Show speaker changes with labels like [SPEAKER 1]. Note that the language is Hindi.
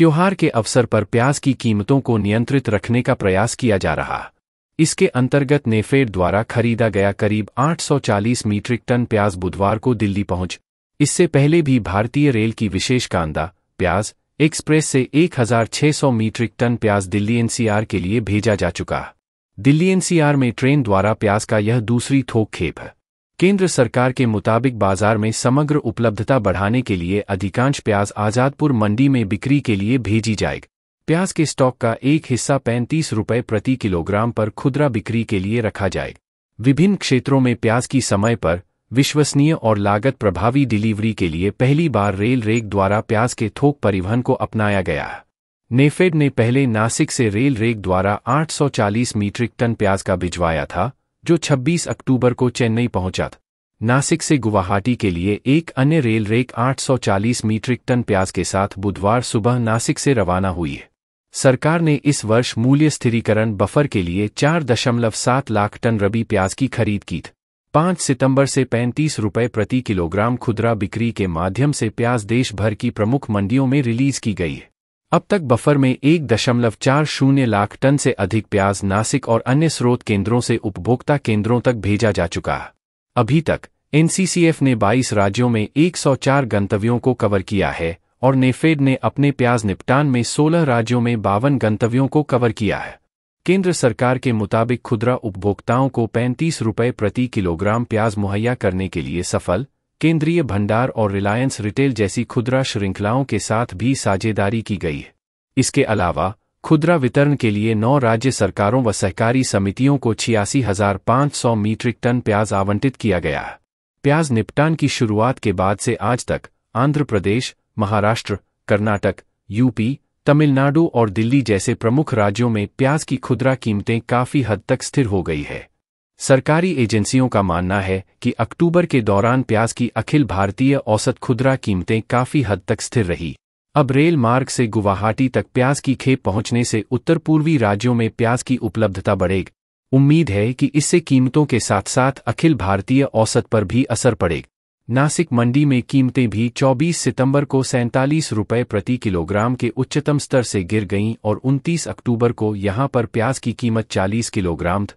[SPEAKER 1] त्योहार के अवसर पर प्याज की कीमतों को नियंत्रित रखने का प्रयास किया जा रहा इसके अंतर्गत नेफेड द्वारा खरीदा गया करीब 840 मीट्रिक टन प्याज बुधवार को दिल्ली पहुंच इससे पहले भी भारतीय रेल की विशेष कांदा प्याज एक्सप्रेस से 1600 मीट्रिक टन प्याज दिल्ली एनसीआर के लिए भेजा जा चुका दिल्ली एनसीआर में ट्रेन द्वारा प्याज का यह दूसरी थोक खेप है केंद्र सरकार के मुताबिक बाजार में समग्र उपलब्धता बढ़ाने के लिए अधिकांश प्याज आजादपुर मंडी में बिक्री के लिए भेजी जाएगी प्याज के स्टॉक का एक हिस्सा पैंतीस रुपये प्रति किलोग्राम पर खुदरा बिक्री के लिए रखा जाए विभिन्न क्षेत्रों में प्याज की समय पर विश्वसनीय और लागत प्रभावी डिलीवरी के लिए पहली बार रेल रेक द्वारा प्याज के थोक परिवहन को अपनाया गया है नेफेड ने पहले नासिक से रेल रेक द्वारा 840 मीट्रिक टन प्याज का भिजवाया था जो 26 अक्टूबर को चेन्नई पहुंचा था नासिक से गुवाहाटी के लिए एक अन्य रेल रेक 840 मीट्रिक टन प्याज के साथ बुधवार सुबह नासिक से रवाना हुई है सरकार ने इस वर्ष मूल्य स्थिरीकरण बफर के लिए 4.7 लाख टन रबी प्याज की खरीद की थी पांच सितंबर से पैंतीस रुपये प्रति किलोग्राम खुदरा बिक्री के माध्यम से प्याज देश भर की प्रमुख मंडियों में रिलीज की गई है अब तक बफर में एक दशमलव चार शून्य लाख टन से अधिक प्याज नासिक और अन्य स्रोत केंद्रों से उपभोक्ता केंद्रों तक भेजा जा चुका अभी तक एनसीसीएफ ने 22 राज्यों में 104 गंतव्यों को कवर किया है और नेफेड ने अपने प्याज निपटान में 16 राज्यों में बावन गंतव्यों को कवर किया है केंद्र सरकार के मुताबिक खुदरा उपभोक्ताओं को पैंतीस रुपये प्रति किलोग्राम प्याज मुहैया करने के लिए सफल केंद्रीय भंडार और रिलायंस रिटेल जैसी खुदरा श्रृंखलाओं के साथ भी साझेदारी की गई है इसके अलावा खुदरा वितरण के लिए नौ राज्य सरकारों व सहकारी समितियों को छियासी हजार पाँच सौ मीट्रिक टन प्याज आवंटित किया गया है प्याज निपटान की शुरुआत के बाद से आज तक आंध्र प्रदेश महाराष्ट्र कर्नाटक यूपी तमिलनाडु और दिल्ली जैसे प्रमुख राज्यों में प्याज की खुदरा कीमतें काफ़ी हद तक स्थिर हो गई है सरकारी एजेंसियों का मानना है कि अक्टूबर के दौरान प्याज की अखिल भारतीय औसत खुदरा कीमतें काफी हद तक स्थिर रही अब रेल मार्ग से गुवाहाटी तक प्याज की खेप पहुंचने से उत्तर पूर्वी राज्यों में प्याज की उपलब्धता बढ़ेगी उम्मीद है कि इससे कीमतों के साथ साथ अखिल भारतीय औसत पर भी असर पड़ेगा नासिक मंडी में कीमतें भी 24 सितंबर को सैंतालीस रुपये प्रति किलोग्राम के उच्चतम स्तर से गिर गईं और 29 अक्टूबर को यहां पर प्याज की कीमत 40 किलोग्राम थ